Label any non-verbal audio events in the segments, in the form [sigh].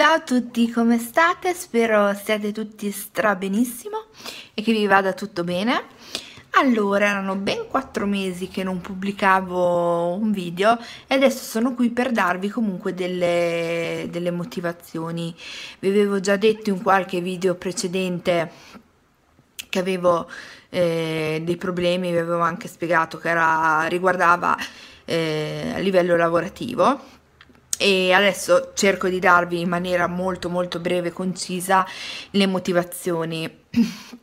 Ciao a tutti, come state? Spero siate tutti strabenissimo e che vi vada tutto bene. Allora, erano ben 4 mesi che non pubblicavo un video e adesso sono qui per darvi comunque delle, delle motivazioni. Vi avevo già detto in qualche video precedente che avevo eh, dei problemi, vi avevo anche spiegato che era, riguardava eh, a livello lavorativo e adesso cerco di darvi in maniera molto molto breve e concisa le motivazioni. [clears throat]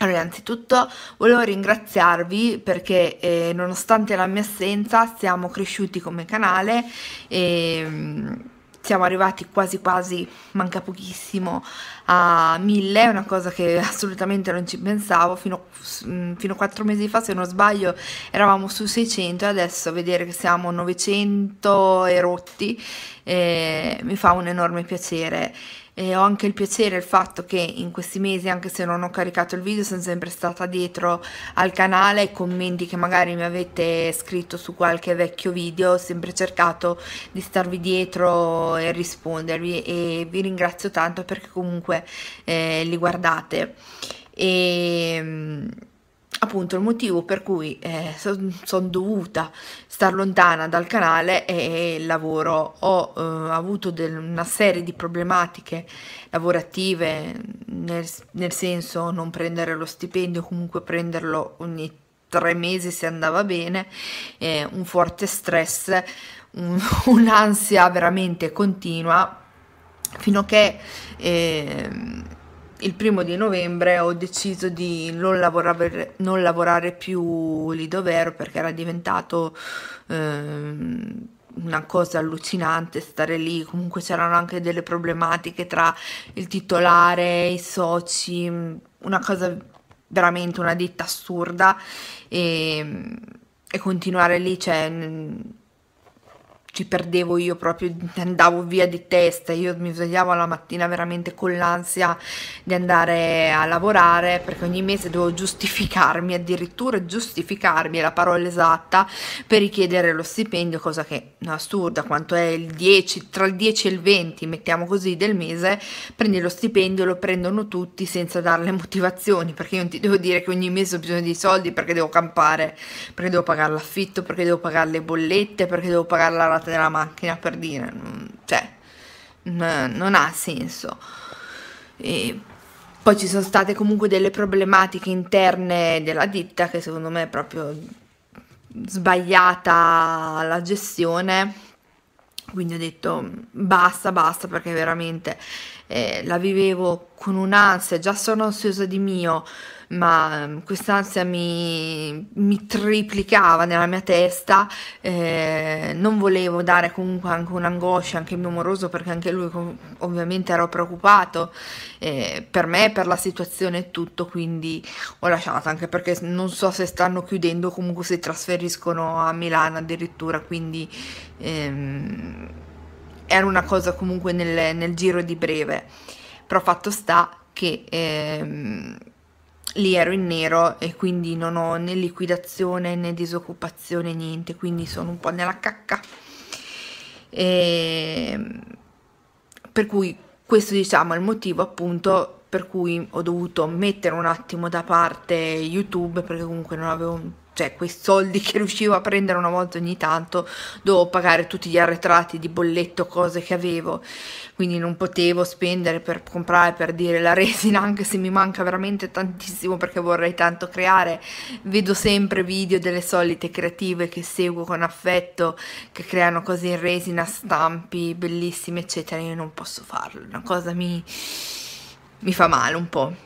Allora, innanzitutto volevo ringraziarvi perché eh, nonostante la mia assenza siamo cresciuti come canale e ehm, siamo arrivati quasi quasi, manca pochissimo, a 1000, è una cosa che [laughs] assolutamente non ci pensavo, fino, mm, fino, a quattro mesi fa se non sbaglio eravamo su 600 e adesso vedere che siamo 900 e rotti eh, mi fa un enorme piacere e ho anche il piacere il fatto che in questi mesi, anche se non ho caricato il video, sono sempre stata dietro al canale, commenti che magari mi avete scritto su qualche vecchio video, ho sempre cercato di starvi dietro e rispondervi e vi ringrazio tanto perché comunque eh, li guardate. E ehm, appunto il motivo per cui eh, sono son dovuta star lontana dal canale è il lavoro ho eh, avuto del, una serie di problematiche lavorative nel, nel, senso non prendere lo stipendio comunque prenderlo ogni tre mesi se andava bene eh, un forte stress un, [laughs] un'ansia veramente continua fino a che ehm, il primo di novembre ho deciso di non lavorare, non lavorare più lì dov'ero perché era diventato ehm, una cosa allucinante stare lì, comunque c'erano anche delle problematiche tra il titolare, i soci, una cosa veramente una ditta assurda e, ehm, e continuare lì, cioè ci perdevo io proprio, andavo via di testa, io mi svegliavo la mattina veramente con l'ansia di andare a lavorare perché ogni mese dovevo giustificarmi, addirittura giustificarmi, è la parola esatta, per richiedere lo stipendio, cosa che è assurda, quanto è il 10, tra il 10 e il 20, mettiamo così, del mese, prendi lo stipendio, lo prendono tutti senza darle motivazioni, perché io non ti devo dire che ogni mese ho bisogno di soldi perché devo campare, perché devo pagare l'affitto, perché devo pagare le bollette, perché devo pagare la rata parte della macchina per dire, mm, cioè, non ha senso. E poi ci sono state comunque delle problematiche interne della ditta che secondo me è proprio sbagliata la gestione. Quindi ho detto basta, basta perché veramente eh, la vivevo con un'ansia, già sono ansiosa di mio, ma ehm, quest'ansia mi, mi triplicava nella mia testa, eh, non volevo dare comunque anche un'angoscia anche mio moroso perché anche lui ovviamente ero preoccupato eh, per me, per la situazione e tutto, quindi ho lasciato anche perché non so se stanno chiudendo, comunque si trasferiscono a Milano addirittura, quindi... Ehm, era una cosa comunque nel, nel, giro di breve, però fatto sta che ehm, lì ero in nero e quindi non ho né liquidazione né disoccupazione niente quindi sono un po' nella cacca e ehm, per cui questo diciamo è il motivo appunto per cui ho dovuto mettere un attimo da parte youtube perché comunque non avevo cioè quei soldi che riuscivo a prendere una volta ogni tanto, dovevo pagare tutti gli arretrati di bolletto, cose che avevo, quindi non potevo spendere per comprare, per dire la resina, [laughs] anche se mi manca veramente tantissimo perché vorrei tanto creare, vedo sempre video delle solite creative che seguo con affetto, che creano cose in resina, stampi, bellissime, eccetera, io non posso farlo, una cosa mi, mi fa male un po'.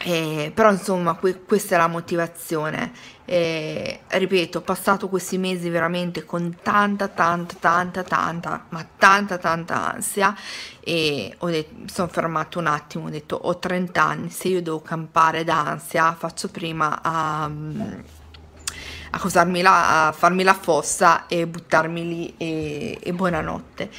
Eh, però insomma que- questa è la motivazione eh, ripeto ho passato questi mesi veramente con tanta tanta tanta tanta ma tanta tanta ansia e ho det- sono fermato un attimo ho detto ho 30 anni se io devo campare d'ansia faccio prima a, a, cosarmi la, a farmi la fossa e buttarmi lì e, e buonanotte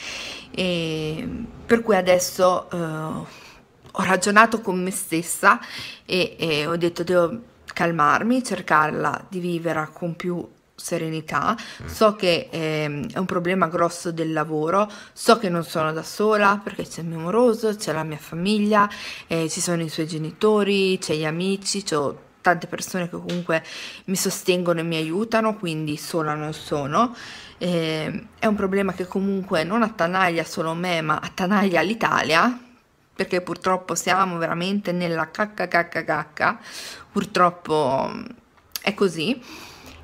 e, per cui adesso eh, ho ragionato con me stessa e, e ho detto devo calmarmi, cercarla di vivere con più serenità, mm. so che eh, è un problema grosso del lavoro, so che non sono da sola perché c'è il mio amoroso, c'è la mia famiglia, eh, ci sono i suoi genitori, c'è gli amici, c'ho tante persone che comunque mi sostengono e mi aiutano, quindi sola non sono. Eh, è un problema che comunque non attanaglia solo me, ma attanaglia l'Italia, perché purtroppo siamo veramente nella cacca cacca cacca, purtroppo mm, è così.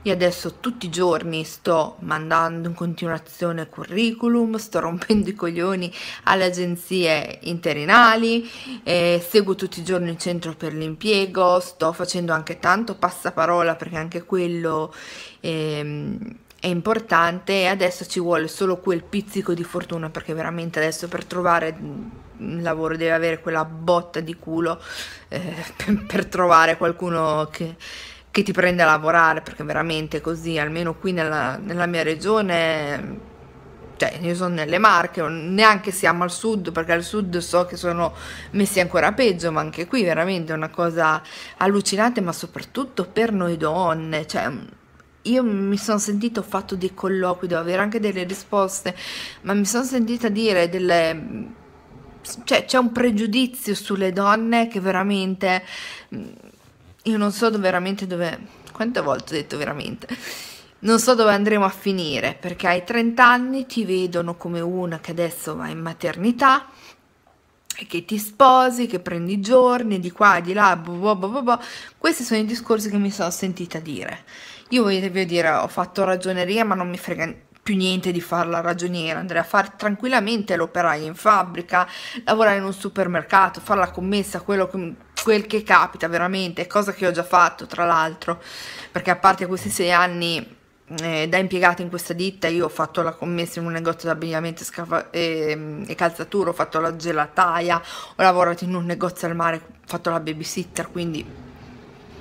Io adesso tutti i giorni sto mandando in continuazione curriculum, sto rompendo i coglioni alle agenzie interinali, eh, seguo tutti i giorni il centro per l'impiego, sto facendo anche tanto passaparola perché anche quello eh, è importante e adesso ci vuole solo quel pizzico di fortuna perché veramente adesso per trovare mm, lavoro, deve avere quella botta di culo eh, per, per, trovare qualcuno che, che, ti prende a lavorare, perché veramente così, almeno qui nella, nella mia regione cioè io sono nelle Marche, neanche siamo al sud, perché al sud so che sono messi ancora peggio, ma anche qui veramente è una cosa allucinante, ma soprattutto per noi donne, cioè io mi sono sentita, ho fatto dei colloqui, devo avere anche delle risposte, ma mi sono sentita dire delle cioè, c'è un pregiudizio sulle donne che veramente mm, io non so veramente dove quante volte ho detto veramente non so dove andremo a finire perché ai 30 anni ti vedono come una che adesso va in maternità e che ti sposi, che prendi giorni di qua, di là, boh, boh, boh, questi sono i discorsi che mi sono sentita dire. Io voglio dire, ho fatto ragioneria, ma non mi frega più niente di fare la ragioniera, andare a fare tranquillamente l'operaio in fabbrica, lavorare in un supermercato, fare la commessa, quello che, quel che capita veramente, cosa che ho già fatto tra l'altro, perché a parte questi sei anni eh, da impiegata in questa ditta io ho fatto la commessa in un negozio di abbigliamento ehm, e, e calzatura, ho fatto la gelataia, ho lavorato in un negozio al mare, ho fatto la babysitter, quindi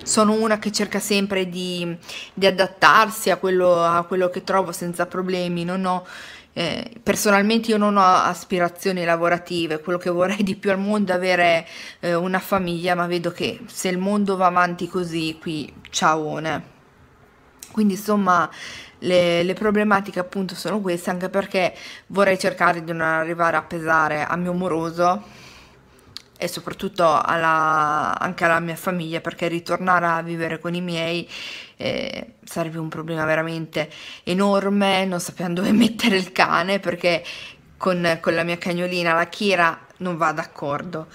sono una che cerca sempre di, di adattarsi a quello, a quello, che trovo senza problemi, ho, eh, personalmente io non ho aspirazioni lavorative, quello che vorrei di più al mondo è avere eh, una famiglia, ma vedo che se il mondo va avanti così, qui ciaone. Quindi insomma le, le, problematiche appunto sono queste, anche perché vorrei cercare di non arrivare a pesare a mio moroso e soprattutto alla, anche alla mia famiglia perché ritornare a vivere con i miei eh, sarebbe un problema veramente enorme, non sappiamo [laughs] dove mettere il cane perché con, con la mia cagnolina, la Kira, non va d'accordo.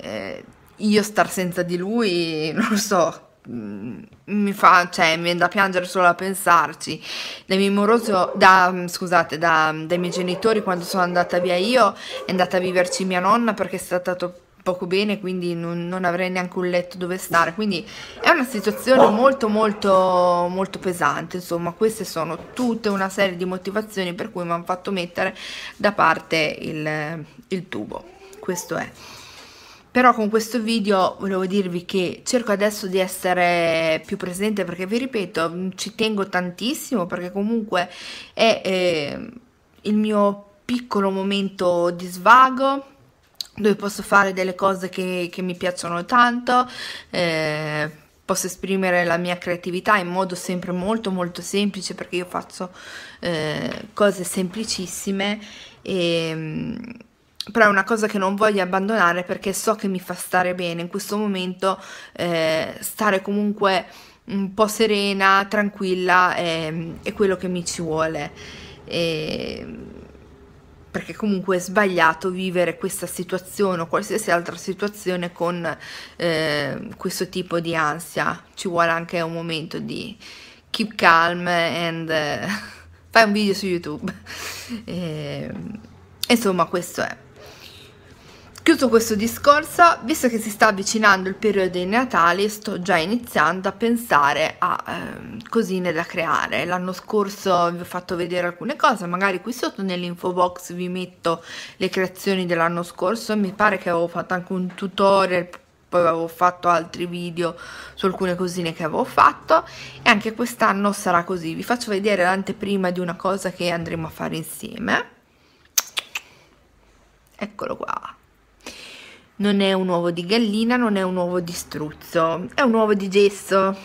Eh, io star senza di lui, [laughs] non lo so, mm, mi fa, cioè, mi viene da piangere solo a pensarci. da mio mm, moroso, da, scusate, da, dai miei genitori, quando sono andata via io, è andata a viverci mia nonna perché è stata poco bene, quindi non, non, avrei neanche un letto dove stare. Quindi è una situazione molto molto molto pesante. Insomma, queste sono tutte una serie di motivazioni per cui mi hanno fatto mettere da parte il, il tubo. Questo è però con questo video volevo dirvi che cerco adesso di essere più presente perché vi ripeto ci tengo tantissimo perché comunque è eh, il mio piccolo momento di svago dove posso fare delle cose che, che mi piacciono tanto, eh, posso esprimere la mia creatività in modo sempre molto molto semplice perché io faccio eh, cose semplicissime e, mm, però è una cosa che non voglio abbandonare perché so che mi fa stare bene in questo momento eh, stare comunque un po' serena, tranquilla è, mm, è quello che mi ci vuole e, mm, perché comunque è sbagliato vivere questa situazione o qualsiasi altra situazione con eh, questo tipo di ansia. Ci vuole anche un momento di keep calm and eh, [laughs] fai un video su YouTube. E, ehm, insomma, questo è. Chiuso questo discorso, visto che si sta avvicinando il periodo dei Natali, sto già iniziando a pensare a eh, cosine da creare. L'anno scorso vi ho fatto vedere alcune cose, magari qui sotto nell'info box vi metto le creazioni dell'anno scorso, mi pare che avevo fatto anche un tutorial poi avevo fatto altri video su alcune cosine che avevo fatto e anche quest'anno sarà così vi faccio vedere l'anteprima di una cosa che andremo a fare insieme eccolo qua non è un uovo di gallina, non è un uovo di struzzo, è un uovo di gesso.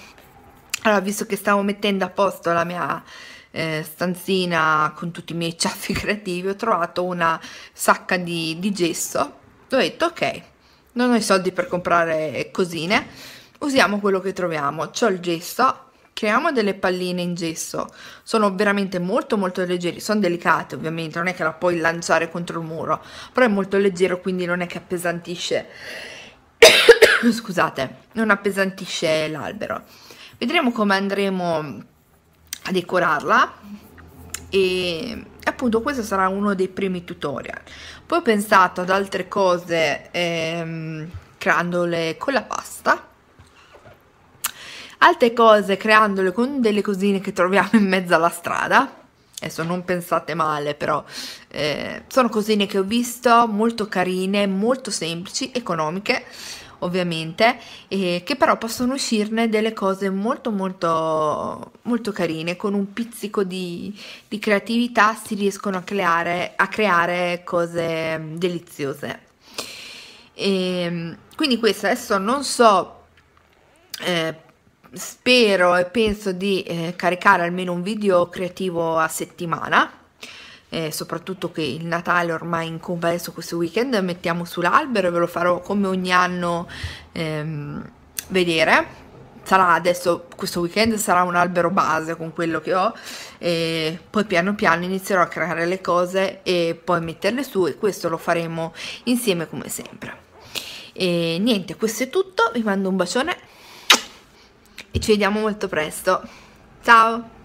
Allora, visto che stavo mettendo a posto la mia eh, stanzina con tutti i miei ciaffi [laughs] creativi, ho trovato una sacca di, di gesso. Ho detto, ok, non ho i soldi per comprare cosine, usiamo quello che troviamo. C'ho il gesso, creiamo delle palline in gesso, sono veramente molto molto leggeri, sono delicate ovviamente, non è che la puoi lanciare contro il muro, però è molto leggero quindi non è che appesantisce, [coughs] scusate, non appesantisce l'albero. Vedremo come andremo a decorarla e appunto questo sarà uno dei primi tutorial. Poi ho pensato ad altre cose ehm, creandole con la pasta altre cose creandole con delle cosine che troviamo in mezzo alla strada. Adesso non pensate male, però eh, sono cosine che ho visto, molto carine, molto semplici, economiche ovviamente, eh, che però possono uscirne delle cose molto molto molto carine, con un pizzico di, di creatività si riescono a creare, a creare cose mm, deliziose. E, ehm, quindi questo adesso non so eh, spero e penso di eh, caricare almeno un video creativo a settimana eh, soprattutto che il Natale ormai incombe adesso questo weekend mettiamo sull'albero e ve lo farò come ogni anno ehm, vedere sarà adesso questo weekend sarà un albero base con quello che ho e poi piano piano inizierò a creare le cose e poi metterle su e questo lo faremo insieme come sempre e niente questo è tutto vi mando un bacione e ci vediamo molto presto. Ciao!